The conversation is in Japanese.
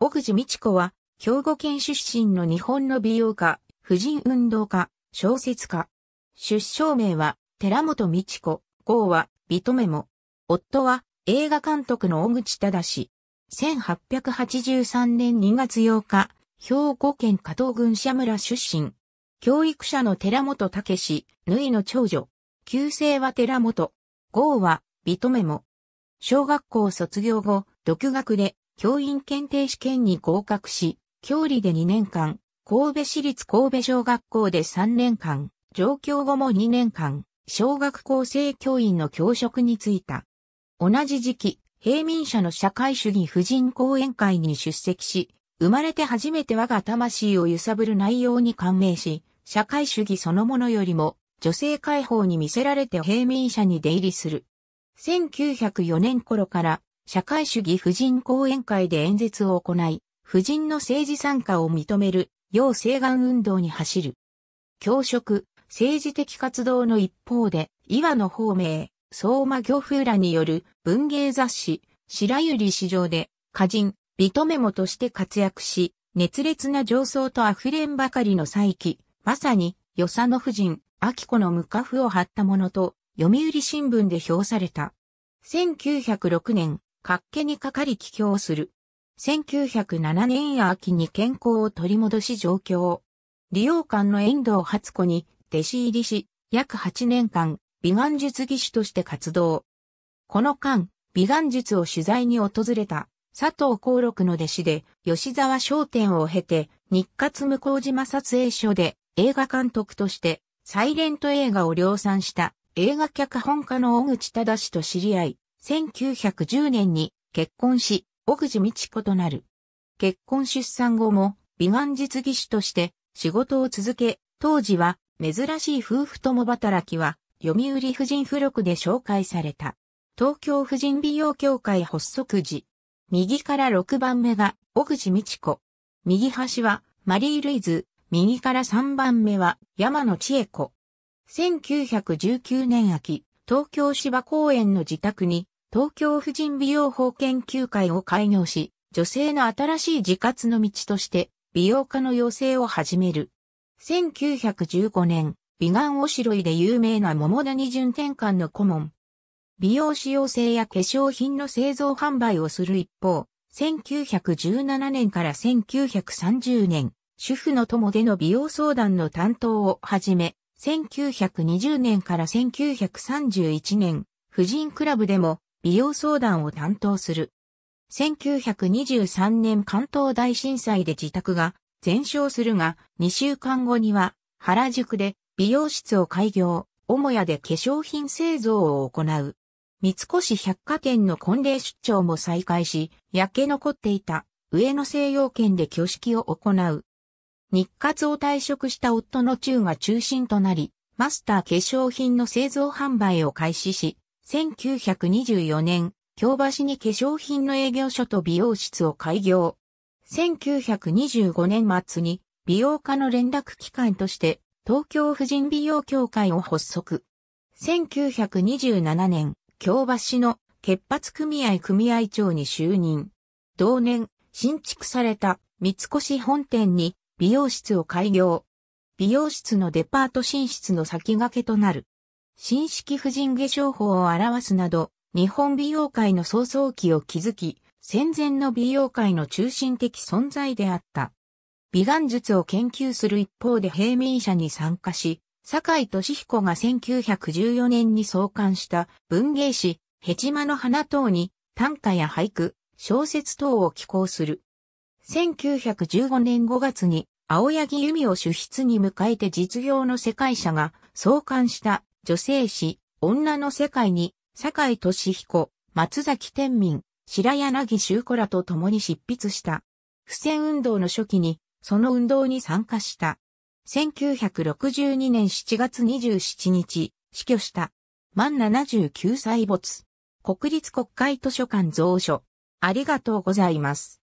小口美智子は、兵庫県出身の日本の美容家、婦人運動家、小説家。出生名は、寺本美智子、号は、ビトメモ。夫は、映画監督の小口忠。1883年2月8日、兵庫県加藤郡社村出身。教育者の寺本武縫いの長女。旧姓は寺本。号は、ビトメモ。小学校卒業後、独学で教員検定試験に合格し、教理で2年間、神戸市立神戸小学校で3年間、上京後も2年間、小学校生教員の教職に就いた。同じ時期、平民社の社会主義婦人講演会に出席し、生まれて初めて我が魂を揺さぶる内容に感銘し、社会主義そのものよりも、女性解放に見せられて平民社に出入りする。1904年頃から社会主義婦人講演会で演説を行い、婦人の政治参加を認める、要請願運動に走る。教職、政治的活動の一方で、岩野方明、相馬漁夫らによる文芸雑誌、白百合市場で、歌人、ビトメモとして活躍し、熱烈な情操と溢れんばかりの再起、まさに、与謝野夫人、秋子の無家譜を張ったものと、読売新聞で評された。1906年、活気にかかり帰郷する。1907年秋に健康を取り戻し上京。利用館の遠藤初子に弟子入りし、約8年間、美顔術技師として活動。この間、美顔術を取材に訪れた佐藤幸六の弟子で吉沢商店を経て日活向島撮影所で映画監督としてサイレント映画を量産した映画脚本家の小口忠と知り合い、1910年に結婚し、奥地道子となる。結婚出産後も、美顔実技師として仕事を続け、当時は珍しい夫婦共働きは、読売婦人付録で紹介された。東京婦人美容協会発足時。右から6番目が、奥地道子。右端は、マリー・ルイズ。右から3番目は、山野千恵子。1919年秋、東京芝公園の自宅に、東京婦人美容法研究会を開業し、女性の新しい自活の道として美容家の養成を始める。1915年、美顔おしろいで有名な桃谷順天館の顧問。美容使用性や化粧品の製造販売をする一方、1917年から1930年、主婦の友での美容相談の担当を始め、1920年から1931年、婦人クラブでも美容相談を担当する。1923年関東大震災で自宅が全焼するが、2週間後には原宿で美容室を開業、母屋で化粧品製造を行う。三越百貨店の婚礼出張も再開し、焼け残っていた上野西洋圏で挙式を行う。日活を退職した夫の中が中心となり、マスター化粧品の製造販売を開始し、1924年、京橋に化粧品の営業所と美容室を開業。1925年末に美容家の連絡機関として東京婦人美容協会を発足。1927年、京橋の潔髪組合組合長に就任。同年、新築された三越本店に美容室を開業。美容室のデパート進出の先駆けとなる。新式婦人化粧法を表すなど、日本美容界の創造期を築き、戦前の美容界の中心的存在であった。美顔術を研究する一方で平民社に参加し、坂井俊彦が1914年に創刊した文芸誌、ヘチマの花等に短歌や俳句、小説等を寄稿する。1915年5月に青柳由美を主筆に迎えて実業の世界者が創刊した女性誌、女の世界に、坂井俊彦、松崎天民、白柳修子らと共に執筆した。不戦運動の初期に、その運動に参加した。1962年7月27日、死去した。満79歳没。国立国会図書館蔵書。ありがとうございます。